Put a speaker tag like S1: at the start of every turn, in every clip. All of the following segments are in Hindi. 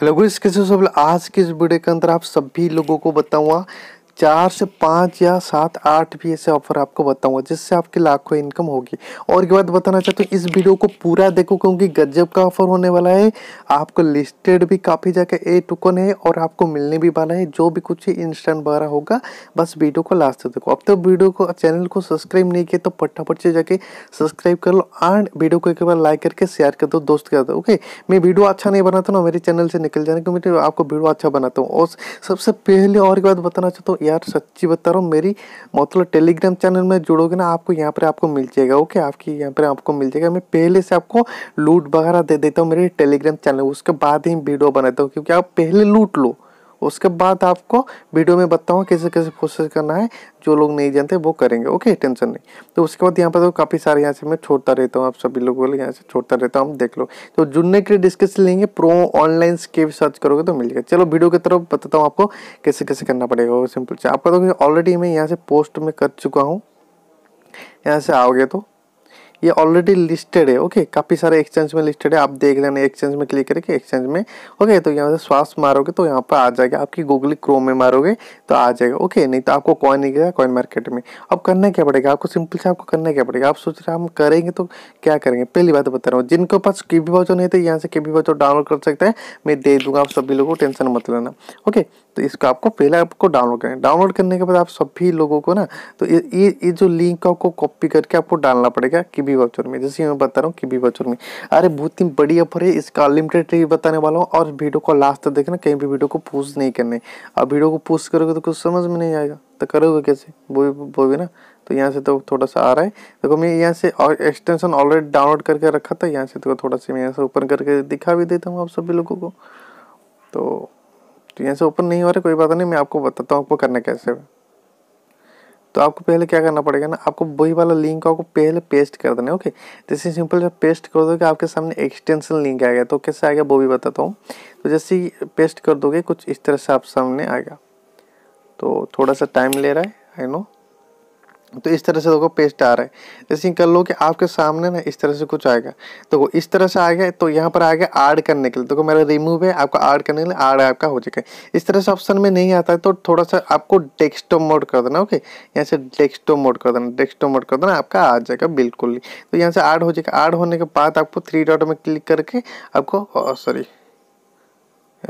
S1: हेलो गाइस कैसे आज के इस वीडियो के अंदर आप सभी लोगों को बताऊंगा चार से पाँच या सात आठ भी ऐसे ऑफर आपको बताऊंगा जिससे आपकी लाखों इनकम होगी और एक बात बताना चाहता हूँ इस वीडियो को पूरा देखो क्योंकि गजब का ऑफर होने वाला है आपको लिस्टेड भी काफ़ी जगह ए टुकन है और आपको मिलने भी वाला है जो भी कुछ इंस्टेंट वगैरह होगा बस वीडियो को लास्ट तक देखो अब तक तो वीडियो को चैनल को सब्सक्राइब नहीं किया तो फटाफट से जाके सब्सक्राइब कर लो एंड वीडियो को एक बार लाइक करके शेयर कर दो दोस्त कर दो ओके मैं वीडियो अच्छा नहीं बनाता ना मेरे चैनल से निकल जाने क्योंकि आपको वीडियो अच्छा बनाता हूँ और सबसे पहले और एक बात बताना चाहता हूँ यार सच्ची बता रहा हूँ मेरी मतलब टेलीग्राम चैनल में जुड़ोगे ना आपको यहाँ पर आपको मिल जाएगा ओके आपकी यहाँ पर आपको मिल जाएगा मैं पहले से आपको लूट वगैरह दे देता हूँ मेरे टेलीग्राम चैनल उसके बाद ही वीडियो बनाता हूँ क्योंकि आप पहले लूट लो उसके बाद आपको वीडियो में बताऊँ कैसे कैसे प्रोसेस करना है जो लोग नहीं जानते वो करेंगे ओके टेंशन नहीं तो उसके बाद यहाँ पर तो काफ़ी सारे यहाँ से मैं छोड़ता रहता हूँ आप सभी लोगों को यहाँ से छोड़ता रहता हूँ देख लो तो जुड़ने के लिए डिस्कस लेंगे प्रो ऑनलाइन स्केप सर्च करोगे तो मिल जाएगा चलो वीडियो की तरफ बताता हूँ आपको कैसे कैसे करना पड़ेगा वो सिंपल से आपका तो ऑलरेडी मैं यहाँ से पोस्ट में कर चुका हूँ यहाँ से आओगे तो ये ऑलरेडी लिस्टेड है ओके काफ़ी सारे एक्सचेंज में लिस्टेड है आप देख लेना एक्सचेंज में क्लिक करके एक्सचेंज में ओके तो यहाँ से स्वास्थ्य मारोगे तो यहाँ पर आ जाएगा आपकी गूगल क्रोम में मारोगे तो आ जाएगा ओके नहीं तो आपको कॉइन नहीं गया कॉइन मार्केट में अब करना क्या पड़ेगा आपको सिंपल से आपको करना क्या पड़ेगा आप सोच रहे हम करेंगे तो क्या करेंगे पहली बात तो बता रहा हूँ जिनके पास के बी वाउचर नहीं थे तो यहाँ से के बी डाउनलोड कर सकते हैं मैं दे दूंगा आप सभी लोगों को टेंशन मत लेना ओके तो इसको आपको पहले आपको डाउनलोड करें डाउनलोड करने के बाद आप सभी लोगों को ना तो ये ये जो लिंक आपको कॉपी करके आपको डालना पड़ेगा कि बीवा में जैसे मैं बता रहा हूँ कि बीवा में अरे बहुत ही बड़ी ऑफर है इसका अनलिमिटेड रिव्यू बताने वाला हूँ और वीडियो को लास्ट तक देखना कहीं भी वीडियो को पोस्ट नहीं करने अब वीडियो को पोस्ट करोगे तो कुछ समझ में नहीं आएगा तो करोगे कैसे वो भी वो भी ना तो यहाँ से तो थोड़ा सा आ रहा है देखो तो मैं यहाँ से और एक्सटेंशन ऑलरेडी डाउनलोड करके रखा था यहाँ से तो थोड़ा सा मैं यहाँ से ओपन करके दिखा भी देता हूँ आप सभी लोगों को तो, तो यहाँ से ओपन नहीं हो रहा कोई बात नहीं मैं आपको बताता हूँ आपको करना कैसे है तो आपको पहले क्या करना पड़ेगा ना आपको वही वाला लिंक आपको पहले पेस्ट कर देना है ओके जैसे सिंपल जब पेस्ट कर दोगे आपके सामने एक्सटेंशन लिंक आएगा तो कैसे आएगा वो भी बताता हूँ तो जैसे ही पेस्ट कर दोगे कुछ इस तरह से आप सामने आएगा तो थोड़ा सा टाइम ले रहा है आई नो तो इस तरह से देखो पेस्ट आ रहा है जैसे कर लो कि आपके सामने ना इस तरह से कुछ आएगा देखो इस तरह से आएगा तो यहाँ पर आएगा ऐड करने के लिए देखो मेरा रिमूव है आपको ऐड करने के लिए ऐड आपका हो जाएगा इस तरह से ऑप्शन में नहीं आता है तो थोड़ा सा आपको डेस्कटॉप मोड कर देना ओके यहाँ से डेस्कटॉप मोड कर देना डेस्कटॉप मोड कर देना आपका आ जाएगा बिल्कुल तो यहाँ से ऐड हो जाएगा ऐड होने के बाद आपको थ्री डॉट में क्लिक करके आपको सॉरी oh,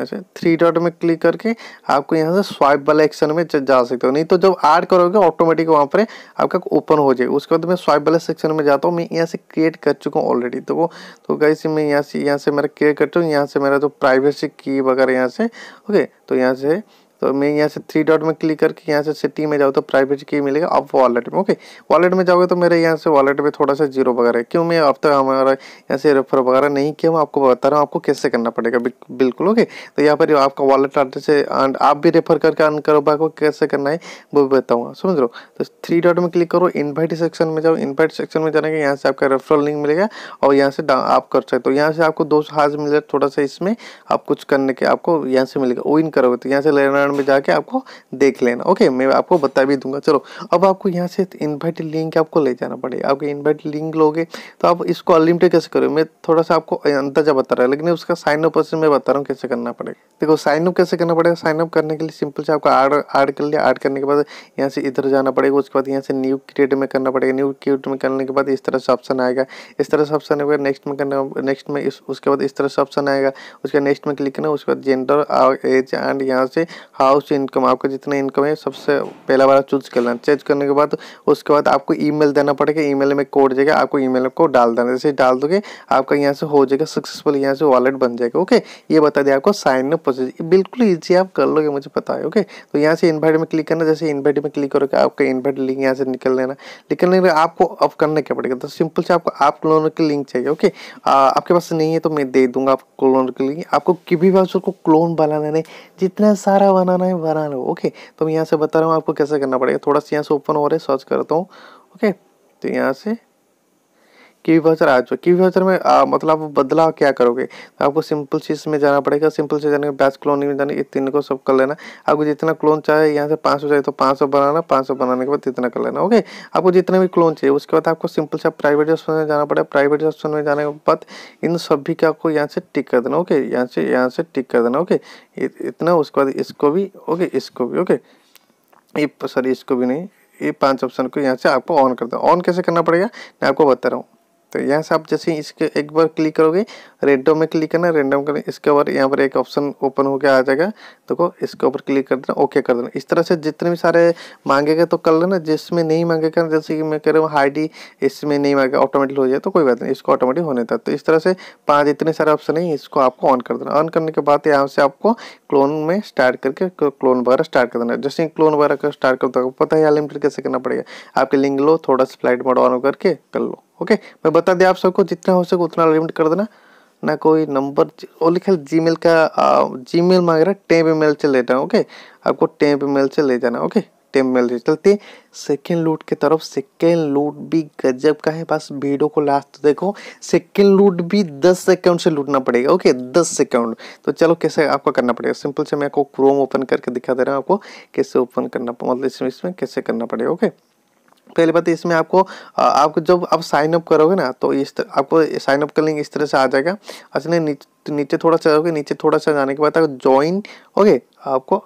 S1: अच्छा थ्री डॉट में क्लिक करके आपको यहाँ से स्वाइप वाला एक्शन में जा सकते हो नहीं तो जब ऐड करोगे ऑटोमेटिक वहाँ पर आपका ओपन हो जाए उसके बाद मैं स्वाइप वाले सेक्शन में जाता हूँ मैं यहाँ से क्रिएट कर चुका हूँ ऑलरेडी तो वो तो गाइस मैं यहाँ से यहाँ से मेरा क्रिएट कर चुका हूँ यहाँ से मेरा जो प्राइवेसी की वगैरह यहाँ से ओके तो यहाँ से तो मैं यहाँ से थ्री डॉट में क्लिक करके यहाँ से सिटी में जाऊँ तो प्राइवेट की मिलेगा अब वॉलेट में ओके वॉलेट में जाओगे तो मेरे यहाँ से वॉलेट में थोड़ा सा जीरो वगैरह क्यों मैं अब तक तो हमारा यहाँ से रेफर वगैरह नहीं किया मैं आपको बता रहा हूँ आपको कैसे करना पड़ेगा बिल्कुल ओके तो यहाँ पर आपका वॉलेट आते से आप भी रेफर करके अन करो को कैसे करना है वो भी बताऊँगा समझ लो तो थ्री डॉट में क्लिक करो इन्वाइट सेक्शन में जाओ इन्वाइट सेक्शन में जाने के यहाँ से आपका रेफरल लिंक मिलेगा और यहाँ से आप कर सकते हो यहाँ से आपको दो हाज मिलेगा थोड़ा सा इसमें आप कुछ करने के आपको यहाँ से मिलेगा इन करोगे तो यहाँ से लेना डिस्क्रिप्शन में जाके आपको देख लेना ओके मैं आपको बता भी दूंगा चलो अब आपको यहाँ से इन्वाइट लिंक आपको ले जाना पड़ेगा आपके इन्वाइट लिंक लोगे तो आप इसको अनलिमिटेड कैसे करोगे मैं थोड़ा सा आपको अंदाजा बता रहा है लेकिन उसका साइन अप प्रोसेस मैं बता रहा हूँ कैसे करना पड़ेगा देखो साइन अप कैसे करना पड़ेगा साइन अप करने के लिए सिंपल से आपको आड आड कर लिया आड करने के बाद यहाँ से इधर जाना पड़ेगा उसके बाद यहाँ से न्यू क्रिएट में करना पड़ेगा न्यू क्रिएट में करने के बाद इस तरह से ऑप्शन आएगा इस तरह से ऑप्शन आएगा नेक्स्ट में करना नेक्स्ट में उसके बाद इस तरह से ऑप्शन आएगा उसके नेक्स्ट में क्लिक करना उसके बाद जेंडर एज एंड यहाँ से हाउस इनकम आपका जितना इनकम है सबसे पहला वाला चूज करना चेंज करने के बाद उसके बाद आपको ईमेल देना पड़ेगा ईमेल में कोड जाएगा आपको ईमेल को डाल देना जैसे डाल दोगे आपका यहाँ से हो जाएगा सक्सेसफुल यहाँ से वॉलेट बन जाएगा ओके ये बता दें आपको साइन अप प्रोसेस बिल्कुल ईजी आप कर लोगे मुझे पता है ओके तो यहाँ से इन्वाइट में क्लिक करना जैसे इन्वाइट में क्लिक करोगे आपका इन्वाइट लिंक यहाँ से निकल लेना निकलने के आपको अब करना क्या पड़ेगा तो सिंपल से आपको आप लोगों के लिंक चाहिए ओके आपके पास नहीं है तो मैं दे दूंगा आप लोगों के लिए आपको किसी भी को क्लोन बनाना नहीं जितना सारा बनाना है बनाना है ओके तो मैं यहाँ से बता रहा हूँ आपको कैसे करना पड़ेगा थोड़ा सा यहाँ से ओपन हो रहा है सर्च करता हूँ ओके तो यहाँ से कीवी वाउचर आ चुका कीवी वाउचर में आ, मतलब आप बदलाव क्या करोगे तो आपको सिंपल चीज में जाना पड़ेगा सिंपल से जाने के बैच क्लोनिंग में जाने ये तीन को सब कर लेना आपको जितना क्लोन चाहे यहाँ से पाँच चाहिए तो पाँच बनाना पाँच बनाने के बाद इतना कर लेना ओके आपको जितना भी क्लोन चाहिए उसके बाद आपको सिंपल से प्राइवेट ऑप्शन में जाना पड़ेगा प्राइवेट ऑप्शन में जाने के बाद इन सभी के आपको यहाँ से टिक कर देना ओके यहाँ से यहाँ से टिक कर देना ओके इतना उसके बाद इसको भी ओके इसको भी ओके ये सॉरी इसको भी नहीं ये पांच ऑप्शन को यहाँ से आपको ऑन कर देना ऑन कैसे करना पड़ेगा मैं आपको बता रहा हूँ तो यहाँ से आप जैसे इसके एक बार क्लिक करोगे रेंडम में क्लिक करना रेंडम करना इसके ऊपर यहाँ पर एक ऑप्शन ओपन होकर आ जाएगा देखो इसके ऊपर क्लिक कर देना ओके कर देना इस तरह से जितने भी सारे मांगेगा तो कर लेना जिसमें नहीं मांगेगा जैसे कि मैं कह रहा हूँ हाईडी इसमें नहीं मांगेगा ऑटोमेटिक हो जाए तो कोई बात नहीं इसको ऑटोमेटिक होने था तो इस तरह से पाँच इतने सारे ऑप्शन है इसको आपको ऑन कर देना ऑन करने के बाद यहाँ से आपको क्लोन में स्टार्ट करके क्लोन वगैरह स्टार्ट कर देना जैसे ही क्लोन वगैरह का स्टार्ट करता है पता है अनलिमिटेड कैसे करना पड़ेगा आपके लिंक लो थोड़ा सा फ्लाइट मोड ऑन करके कर लो ओके मैं बता दिया आप सबको जितना हो सके उतना अनलिमिट कर देना ना कोई नंबर और लिखा जी मेल का जी मेल मांग रहा है टेप मेल से ले जाना ओके आपको टेप मेल से ले जाना ओके टेम मिल रही चलते सेकेंड लूट की तरफ सेकेंड लूट भी गजब का है बस वीडियो को लास्ट देखो सेकेंड लूट भी दस सेकेंड से लूटना पड़ेगा ओके दस सेकेंड तो चलो कैसे आपको करना पड़ेगा सिंपल से मैं आपको क्रोम ओपन करके दिखा दे रहा हूँ आपको कैसे ओपन करना मतलब इसमें इसमें कैसे करना पड़ेगा ओके पहली बात तो इसमें आपको आपको जब आप साइन अप करोगे ना तो इस तर, आपको साइन अप कर लेंगे इस तरह से आ जाएगा अच्छा नीचे नीचे थोड़ा सा जाओगे नीचे थोड़ा सा जाने के बाद आपको ज्वाइन ओके आपको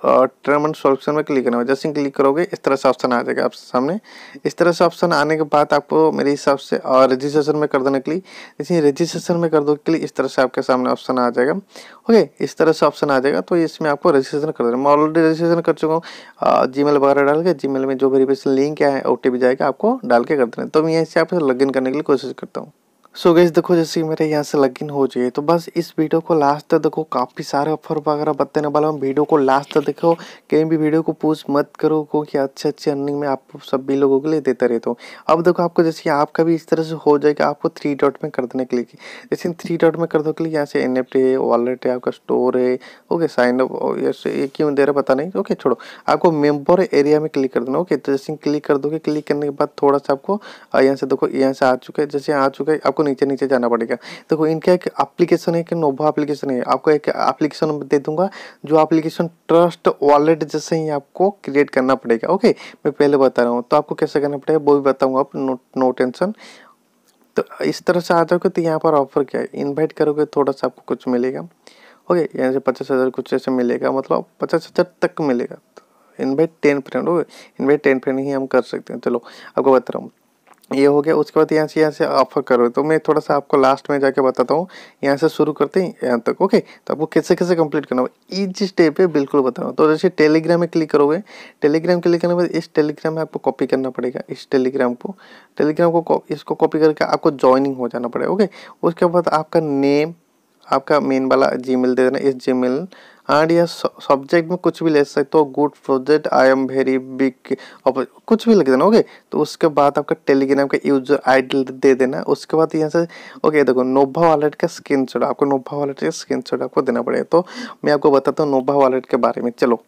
S1: टर्म एंड सॉल्यूशन में क्लिक करना होगा जैसे क्लिक करोगे इस तरह से ऑप्शन आ जाएगा आपके सामने इस तरह से ऑप्शन आने के बाद आपको मेरे हिसाब से और रजिस्ट्रेशन में कर देने के लिए जैसे रजिस्ट्रेशन में कर दो के लिए इस तरह से आपके सामने ऑप्शन आ जाएगा ओके इस तरह से ऑप्शन आ जाएगा तो इसमें आपको रजिस्ट्रेशन कर देना मैं ऑलरेडी रजिस्ट्रेशन कर चुका हूँ जी वगैरह डाल के जी में जो वेरिफिकेशन लिंक है ओ जाएगा आपको डाल के कर देना तो मैं यहाँ से आप लॉग करने के लिए कोशिश करता हूँ सो गैस देखो जैसे मेरे यहाँ से लॉगिन हो जाए तो बस इस वीडियो को लास्ट तक देखो काफ़ी सारे ऑफर वगैरह बताने वाला हूँ वीडियो को लास्ट तक देखो कहीं भी वीडियो को पूछ मत करो क्योंकि अच्छे अच्छे अर्निंग में आप सभी लोगों के लिए देते रहते हो अब देखो आपको जैसे आपका भी इस तरह से हो जाएगा आपको थ्री डॉट में कर देने के लिए जैसे थ्री डॉट में कर दो के लिए यहाँ से एन है वॉलेट है आपका स्टोर है ओके साइन अप ये क्यों दे रहा पता नहीं ओके छोड़ो आपको मेम्बर एरिया में क्लिक कर देना ओके तो जैसे क्लिक कर दोगे क्लिक करने के बाद थोड़ा सा आपको यहाँ से देखो यहाँ से आ चुका है जैसे आ चुका है आपको आपको नीचे नीचे जाना पड़ेगा देखो इनका एक एप्लीकेशन है कि नोवा एप्लीकेशन है आपको एक एप्लीकेशन दे दूंगा जो एप्लीकेशन ट्रस्ट वॉलेट जैसे ही आपको क्रिएट करना पड़ेगा ओके मैं पहले बता रहा हूँ तो आपको कैसे करना पड़ेगा वो भी बताऊँगा आप नो नो टेंशन तो इस तरह से आ जाओगे तो यहाँ पर ऑफर क्या है इन्वाइट करोगे थोड़ा सा आपको कुछ मिलेगा ओके यहाँ से पचास हज़ार कुछ ऐसे मिलेगा मतलब पचास हज़ार तक मिलेगा invite ten friend okay invite ten friend ही हम कर सकते हैं चलो आपको बता रहा हूँ ये हो गया उसके बाद यहाँ से यहाँ से ऑफर करो तो मैं थोड़ा सा आपको लास्ट में जाके बताता हूँ यहाँ से शुरू करते हैं यहाँ तक ओके तो आपको कैसे कैसे कंप्लीट करना होगा इस स्टेप पे बिल्कुल बता रहा हूँ तो जैसे टेलीग्राम में क्लिक करोगे टेलीग्राम क्लिक करने के बाद इस टेलीग्राम में आपको कॉपी करना पड़ेगा इस टेलीग्राम को टेलीग्राम को इसको कॉपी करके आपको ज्वाइनिंग हो जाना पड़ेगा ओके उसके बाद आपका नेम आपका मेन वाला जी दे देना इस जी एंड या सब्जेक्ट में कुछ भी ले सकते हो good project I am very big कुछ भी लग देना ओके तो उसके बाद आपका टेलीग्राम का यूजर आई दे देना उसके बाद यहाँ से ओके देखो नोभा वॉलेट का स्क्रीन आपको नोभा वॉलेट का स्क्रीन आपको देना पड़ेगा तो मैं आपको बताता हूँ नोभा वॉलेट के बारे में चलो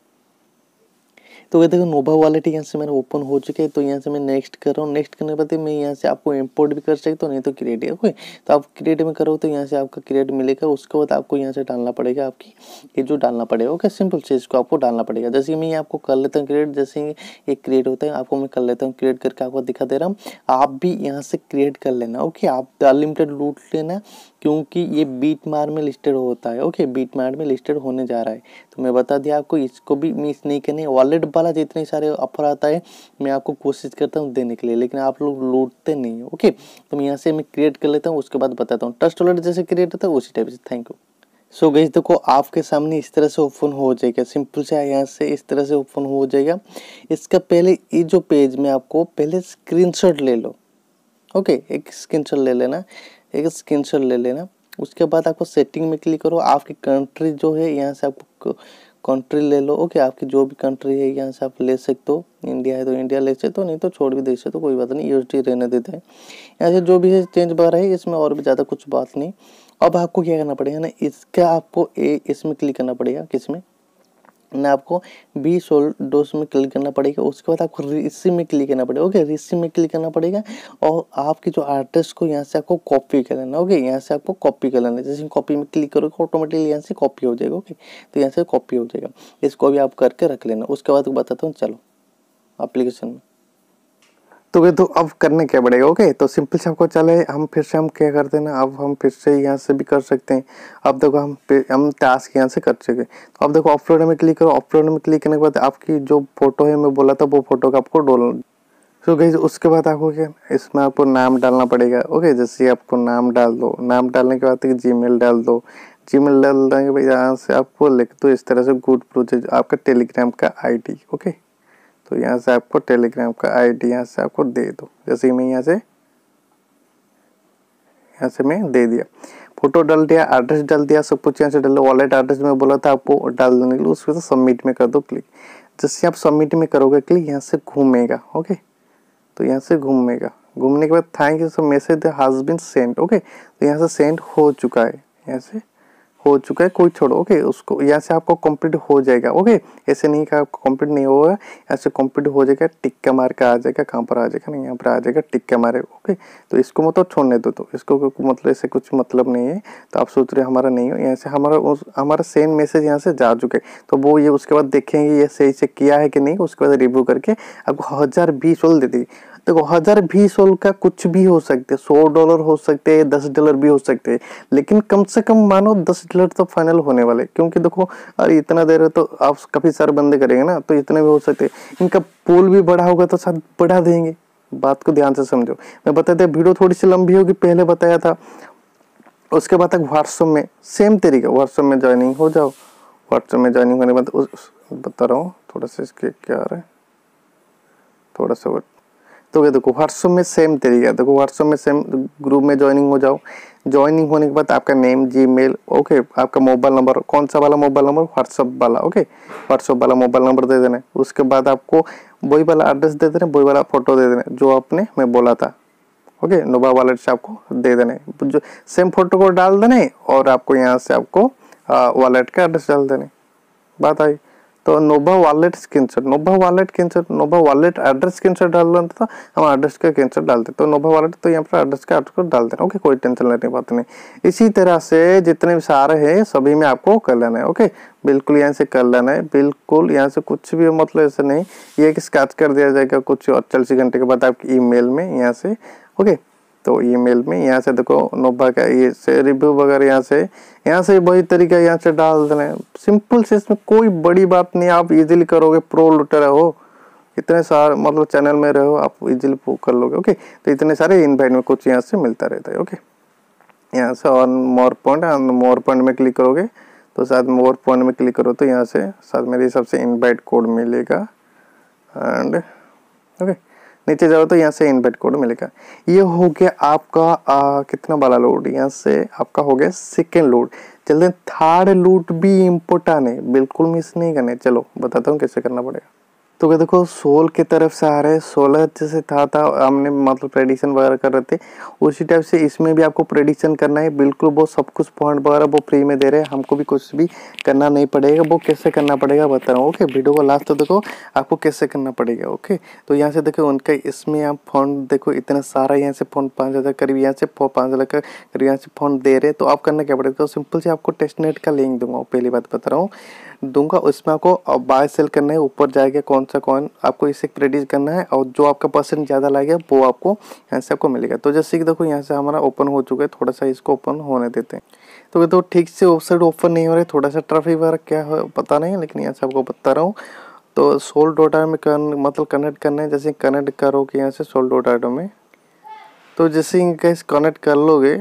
S1: तो ये देखो नोवा वॉलेट यहाँ से मेरा ओपन हो चुके हैं तो यहाँ से मैं नेक्स्ट कर रहा हूँ नेक्स्ट करने के बाद मैं यहाँ से आपको इम्पोर्ट भी कर सकता हूँ नहीं तो क्रिएट ओके तो आप क्रिएट में करो तो यहाँ से आपका क्रिएट मिलेगा उसके बाद आपको यहाँ से डालना पड़ेगा आपकी ये जो डालना पड़ेगा ओके सिंपल से इसको आपको डालना पड़ेगा जैसे मैं आपको कर लेता हूँ क्रिएट जैसे ये क्रिएट होता है आपको मैं कर लेता हूँ क्रिएट करके आपको दिखा दे रहा हूँ आप भी यहाँ से क्रिएट कर लेना ओके आप अनलिमिटेड लूट लेना क्योंकि ये बीट मार में लिस्टेड होता है ओके बीट मार में लिस्टेड होने जा रहा है तो मैं बता दिया आपको इसको भी मिस नहीं करने वॉलेट वाला जितने सारे ऑफर आता है मैं आपको कोशिश करता हूँ देने के लिए लेकिन आप लोग लूटते नहीं है ओके तो मैं यहाँ से मैं क्रिएट कर लेता हूँ उसके बाद बताता हूँ ट्रस्ट वॉलेट जैसे क्रिएट होता है उसी टाइप से थैंक यू सो गई देखो आपके सामने इस तरह से ओपन हो जाएगा सिंपल से यहाँ से इस तरह से ओपन हो जाएगा इसका पहले ये जो पेज में आपको पहले स्क्रीनशॉट ले लो ओके एक स्क्रीनशॉट ले लेना एक स्क्रीनशॉट ले लेना उसके बाद आपको सेटिंग में क्लिक करो आपकी कंट्री जो है यहाँ से आपको कंट्री ले लो ओके आपकी जो भी कंट्री है यहाँ से आप ले सकते हो इंडिया है तो इंडिया ले सकते हो नहीं तो छोड़ भी दे सकते हो कोई बात नहीं यूएसडी रहने देते हैं यहाँ से जो भी है चेंज वगैरह है इसमें और भी ज़्यादा कुछ बात नहीं अब आपको क्या करना पड़ेगा ना इसका आपको ए इसमें क्लिक करना पड़ेगा किस में ना आपको बी सोल डोज में क्लिक करना पड़ेगा उसके बाद आपको रिसी में क्लिक करना पड़ेगा ओके रिसी में क्लिक करना पड़ेगा और आपकी जो एड्रेस को यहाँ से आपको कॉपी कर लेना ओके यहाँ से आपको कॉपी कर लेना जैसे कॉपी में क्लिक करोगे ऑटोमेटिकली यहाँ से कॉपी हो जाएगा ओके तो यहाँ से कॉपी हो जाएगा इसको भी आप करके रख लेना उसके बाद बताता हूँ चलो अप्लीकेशन में तो गए तो अब करने क्या पड़ेगा ओके तो सिंपल से आपको चले हम फिर से हम क्या करते हैं ना अब हम फिर से यहाँ से भी कर सकते हैं अब देखो हम हम टास्क यहाँ से कर चुके तो अब देखो अपलोड में क्लिक करो अपलोड में क्लिक करने के बाद आपकी जो फोटो है मैं बोला था वो फोटो का आपको डोल सो गई उसके बाद आपको क्या इसमें आपको नाम डालना पड़ेगा ओके जैसे आपको नाम डाल दो नाम डालने के बाद जी तो मेल डाल दो जी मेल डाल देंगे भाई यहाँ से आपको लिख दो इस तरह से गुड प्रोजेक्ट आपका टेलीग्राम का आई ओके तो यहाँ से आपको टेलीग्राम का आईडी यहाँ से आपको दे दो जैसे मैं यहाँ से यहाँ से मैं दे दिया फोटो डाल दिया एड्रेस डाल दिया सब कुछ यहाँ से डाल वॉलेट एड्रेस में बोला था आपको डाल देने के लिए उसके सबमिट तो में कर दो क्लिक जैसे आप सबमिट में करोगे क्लिक यहाँ से घूमेगा ओके तो यहाँ से घूमेगा घूमने के बाद thank you so message has been send okay तो यहाँ से सेंड हो चुका है यहाँ से हो चुका है कोई छोड़ो ओके उसको यहाँ से आपको कंप्लीट हो जाएगा ओके ऐसे नहीं कि आपको कंप्लीट नहीं होगा यहाँ से कंप्लीट हो जाएगा टिक्का मार के आ जाएगा कहाँ पर आ जाएगा नहीं यहाँ पर आ जाएगा टिक्का मारे ओके तो इसको मतलब छोड़ने दो तो इसको मतलब ऐसे कुछ मतलब नहीं है तो आप सोच रहे हमारा नहीं हो यहाँ से हमारा उस हमारा सेम मैसेज यहाँ से जा चुके तो वो ये उसके बाद देखेंगे ये सही से किया है कि नहीं उसके बाद रिव्यू करके आपको हज़ार बीस वाले दे देगी देखो हज़ार भी सोल का कुछ भी हो सकते सौ डॉलर हो सकते हैं दस डॉलर भी हो सकते हैं लेकिन कम से कम मानो दस डॉलर तो फाइनल होने वाले क्योंकि देखो अरे इतना देर तो आप काफ़ी सारे बंदे करेंगे ना तो इतने भी हो सकते इनका पोल भी बड़ा होगा तो शायद बढ़ा देंगे बात को ध्यान से समझो मैं बता दिया वीडियो थोड़ी सी लंबी होगी पहले बताया था उसके बाद तक व्हाट्सअप में सेम तरीका व्हाट्सअप में ज्वाइनिंग हो जाओ व्हाट्सअप में ज्वाइनिंग होने के बाद बता रहा हूँ थोड़ा सा इसके क्या रहा है थोड़ा सा तो ये देखो व्हाट्सअप में सेम तरीका देखो व्हाट्सअप में सेम ग्रुप में ज्वाइनिंग हो जाओ ज्वाइनिंग होने के बाद आपका नेम जी मेल ओके आपका मोबाइल नंबर कौन सा वाला मोबाइल नंबर व्हाट्सअप वाला ओके व्हाट्सअप वाला मोबाइल नंबर दे देना उसके बाद आपको वही वाला एड्रेस दे देना वही वाला फोटो दे देना जो आपने मैं बोला था ओके नोवा वॉलेट से आपको दे देना है जो सेम फोटो को डाल देना और आपको यहाँ से आपको वॉलेट का एड्रेस डाल देना बात आई तो Nova wallet screenshot Nova wallet screenshot Nova wallet address screenshot डाल रहे तो हम एड्रेस का स्क्रीनशॉट डालते तो नोभा वालेट तो यहाँ पर एड्रेस का एड्रेस डाल देना ओके कोई टेंशन लेने की बात नहीं इसी तरह से जितने भी सारे हैं सभी में आपको कर लेना है ओके बिल्कुल यहाँ से कर लेना है बिल्कुल यहाँ से कुछ भी मतलब ऐसा नहीं ये कि स्कैच कर दिया जाएगा कुछ अड़चालीस घंटे के बाद आपकी ई में यहाँ से ओके तो ईमेल में यहाँ से देखो नोबा का ये से रिव्यू वगैरह यहाँ से यहाँ से वही तरीका यहाँ से डाल देना सिंपल से इसमें कोई बड़ी बात नहीं आप इजीली करोगे प्रो लुटर हो इतने सारे मतलब चैनल में रहो आप इजीली कर लोगे ओके तो इतने सारे इनवाइट में कुछ यहाँ से मिलता रहता है ओके यहाँ से on more point more point में क्लिक करोगे तो साथ मोर पॉइंट में क्लिक करो तो यहाँ से साथ मेरे हिसाब से इनवाइट कोड मिलेगा एंड ओके okay. नीचे जाओ तो यहाँ से इनबेट कोड मिलेगा ये हो गया आपका आ, कितना वाला लोड यहाँ से आपका हो गया सेकेंड लोड चलते थर्ड लोड भी इम्पोर्टेंट है बिल्कुल मिस नहीं करने चलो बताता हूँ कैसे करना पड़ेगा तो क्या देखो सोल के तरफ से आ रहे हैं सोलह जैसे था था हमने मतलब प्रेडिक्शन वगैरह कर रहे थे उसी टाइप से इसमें भी आपको प्रेडिक्शन करना है बिल्कुल वो सब कुछ पॉइंट वगैरह वो फ्री में दे रहे हैं हमको भी कुछ भी करना नहीं पड़ेगा वो कैसे करना पड़ेगा बता रहा हूँ ओके वीडियो को लास्ट तक देखो आपको कैसे करना पड़ेगा ओके तो यहाँ से देखो उनका इसमें आप फोन देखो इतना सारा यहाँ से फंड पाँच हज़ार करीब यहाँ से पाँच हज़ार का करीब यहाँ से फोन दे रहे तो आप करना क्या पड़ेगा सिंपल तो से आपको नेट का लिंक दूंगा पहली बात बता रहा हूँ दूंगा उसमें आपको बाय सेल करना है ऊपर जाएगा कौन कौन सा कॉइन आपको इसे प्रेडिक्ट करना है और जो आपका परसेंट ज़्यादा लगेगा वो आपको यहाँ से आपको मिलेगा तो जैसे कि देखो यहाँ से हमारा ओपन हो चुका है थोड़ा सा इसको ओपन होने देते हैं तो तो ठीक से वेबसाइट ओपन नहीं हो रहा है थोड़ा सा ट्रैफिक वगैरह क्या है पता नहीं लेकिन यहाँ से आपको बता रहा हूँ तो सोल डोटा में कर, मतलब कनेक्ट करना है जैसे कनेक्ट करोगे यहाँ से सोल डोटा में तो जैसे कनेक्ट कर लोगे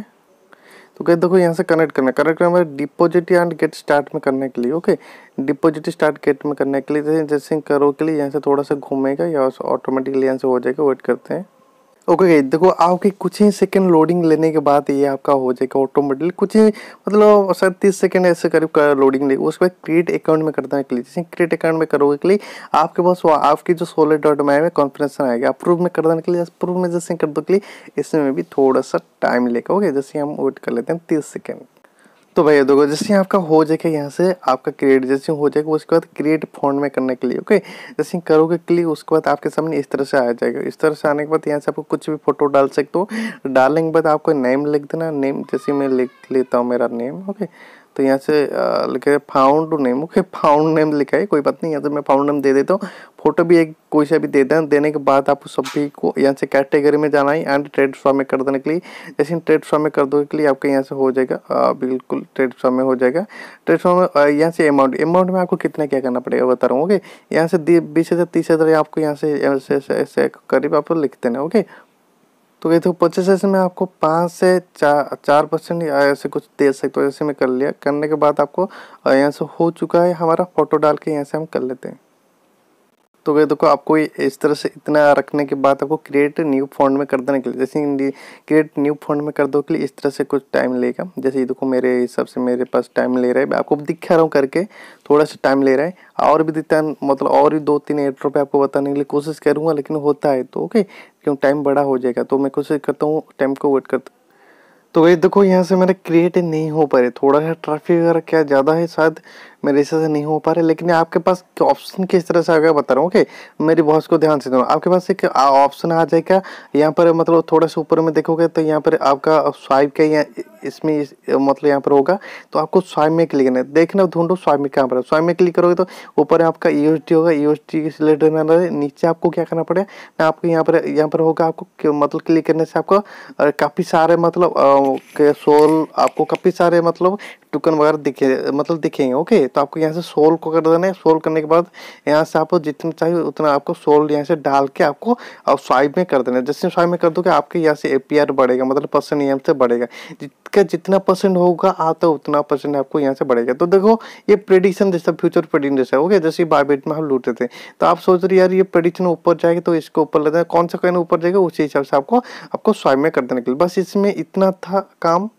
S1: तो गए देखो यहाँ से कनेक्ट करना कनेक्ट करना हमारे डिपोजिट एंड गेट स्टार्ट में करने के लिए ओके डिपोजिट स्टार्ट गेट में करने के लिए जैसे जैसे करो के लिए यहाँ से थोड़ा सा घूमेगा या ऑटोमेटिकली यहाँ से हो जाएगा वेट करते हैं ओके okay, देखो आपके कुछ ही सेकंड लोडिंग लेने के बाद ये आपका हो जाएगा ऑटोमेटिकली कुछ ही मतलब शायद तीस सेकंड ऐसे करीब कर लोडिंग लेगी उसके बाद क्रिएट अकाउंट में करता है क्लिक जैसे क्रिएट अकाउंट में करोगे क्लिक आपके पास आपकी जो सोलर डॉट माई में कॉन्फ्रेंसन आएगा अप्रूव में कर देने के लिए अप्रूव में जैसे कर दो क्लिक इसमें भी थोड़ा सा टाइम लेगा ओके जैसे हम वेट कर लेते हैं तीस सेकेंड तो भैया देखो जैसे आपका हो जाएगा यहाँ से आपका क्रिएट जैसे हो जाएगा उसके बाद क्रिएट फॉन्ट में करने के लिए ओके जैसे करोगे क्लिक उसके बाद आपके सामने इस तरह से आ जाएगा इस तरह से आने के बाद यहाँ से आपको कुछ भी फोटो डाल सकते हो डालने के बाद आपको नेम लिख देना नेम जैसे मैं लिख लेता हूँ मेरा नेम ओके तो यहाँ से लिखे found name okay found name लिखा है कोई बात नहीं यहाँ से मैं फाउंड नेम दे देता हूँ फोटो भी एक कोई सा भी दे दें देने के बाद आप सभी को यहाँ से कैटेगरी में जाना है एंड ट्रेड फॉर्म में कर देने के लिए जैसे ट्रेड फॉर्म में कर दोगे के लिए आपके यहाँ से हो जाएगा बिल्कुल ट्रेड फॉर्म में हो जाएगा ट्रेड फॉर्म में यहाँ से अमाउंट अमाउंट में आपको कितना क्या करना पड़ेगा बता रहा हूँ ओके यहाँ से बीस हज़ार तीस हज़ार आपको यहाँ से करीब आप लिख देना ओके तो कहते हो तो पच्चीस ऐसे में आपको पाँच से चार चार परसेंट ऐसे कुछ दे सकते हो ऐसे में कर लिया करने के बाद आपको यहाँ से हो चुका है हमारा फोटो डाल के यहाँ से हम कर लेते हैं तो देखो आपको इस तरह से इतना रखने के बाद आपको क्रिएट न्यू फंड में कर देने के लिए जैसे क्रिएट न्यू फंड में कर दो के लिए इस तरह से कुछ टाइम लेगा जैसे ये देखो मेरे हिसाब से मेरे पास टाइम ले रहा है मैं आपको दिखा रहा हूँ करके थोड़ा सा टाइम ले रहा है और भी दिखता मतलब और भी दो तीन एयर ड्रॉप आपको बताने के लिए कोशिश करूँगा लेकिन होता है तो ओके क्यों टाइम बड़ा हो जाएगा तो मैं कोशिश करता हूँ टाइम को वेट करता तो वही देखो यहाँ से मेरा क्रिएट नहीं हो पा रहे थोड़ा सा ट्रैफिक वगैरह क्या ज़्यादा है शायद मेरे हिस्से से नहीं हो पा रहे लेकिन आपके पास ऑप्शन किस तरह से आ गया बता रहा हूँ ओके मेरी बहुत को ध्यान से दो आपके पास एक ऑप्शन आ जाएगा यहाँ पर मतलब थोड़ा सा ऊपर में देखोगे तो यहाँ पर आपका स्वाइप का या इसमें इस, मतलब यहाँ पर होगा तो आपको स्वाइप में क्लिक करना है देखना ढूंढो स्वाइप में कहाँ पर स्वाइप में क्लिक करोगे तो ऊपर आपका यू e होगा यू एस रिलेटेड नीचे आपको क्या करना पड़ेगा आपको यहाँ पर यहाँ पर होगा आपको मतलब क्लिक करने से आपको काफ़ी सारे मतलब सोल आपको काफ़ी सारे मतलब टुकन वगैरह दिखे मतलब दिखेंगे ओके तो आपको यहाँ से सोल्व को कर देना है सोल्व करने के बाद यहाँ से आपको जितना चाहिए उतना आपको सोल्व यहाँ से डाल के आपको स्वाइप में कर देना है जैसे स्वाइप में कर दोगे आपके यहाँ से ए बढ़ेगा मतलब परसेंट यहाँ e से बढ़ेगा जितना जितना परसेंट होगा आता उतना परसेंट आपको यहाँ से बढ़ेगा तो देखो ये प्रेडिक्शन जैसा फ्यूचर प्रेडिक्शन जैसा ओके जैसे बारबेट में हम लूटते थे तो आप सोच रहे यार ये प्रेडिक्शन ऊपर जाएगा तो इसके ऊपर लेते हैं कौन सा कहना ऊपर जाएगा उसी हिसाब से आपको आपको स्वाइप में कर देने के लिए बस इसमें इतना था काम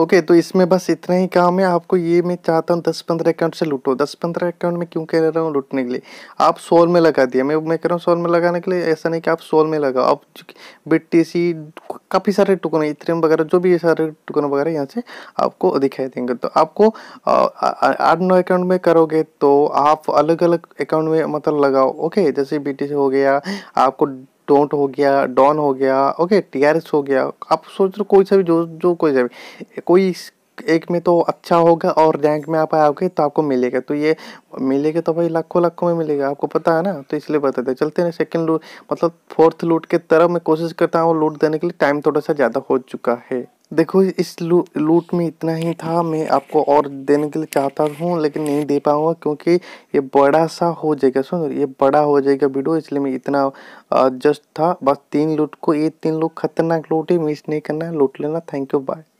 S1: ओके तो इसमें बस इतना ही काम है आपको ये मैं चाहता हूँ दस पंद्रह अकाउंट से लूटो दस पंद्रह अकाउंट में क्यों कह रहा हूँ लूटने के लिए आप सोल में लगा दिया मैं मैं कह रहा हूँ सोल में लगाने के लिए ऐसा नहीं कि आप सोल में लगाओ आप बिट्टी काफ़ी सारे टुकड़े इतने वगैरह जो भी सारे टुकड़े वगैरह यहाँ से आपको दिखाई देंगे तो आपको आठ नौ अकाउंट में करोगे तो आप अलग अलग अकाउंट में मतलब लगाओ ओके जैसे बी हो गया आपको डोंट हो गया डॉन हो गया ओके टीआरएस हो गया आप सोच रहे कोई सा भी जो जो कोई सा भी कोई एक में तो अच्छा होगा और रैंक में आप आओगे तो आपको मिलेगा तो ये मिलेगा तो भाई लाखों लाखों में मिलेगा आपको पता है ना तो इसलिए बताते चलते ना सेकंड लूट मतलब फोर्थ लूट के तरफ मैं कोशिश करता हूँ लूट देने के लिए टाइम थोड़ा सा ज़्यादा हो चुका है देखो इस लू लूट में इतना ही था मैं आपको और देने के लिए चाहता हूँ लेकिन नहीं दे पाऊँगा क्योंकि ये बड़ा सा हो जाएगा सुन ये बड़ा हो जाएगा वीडियो इसलिए मैं इतना जस्ट था बस तीन लूट को ये तीन लूट खतरनाक लूट ही मिस नहीं करना है लूट लेना थैंक यू बाय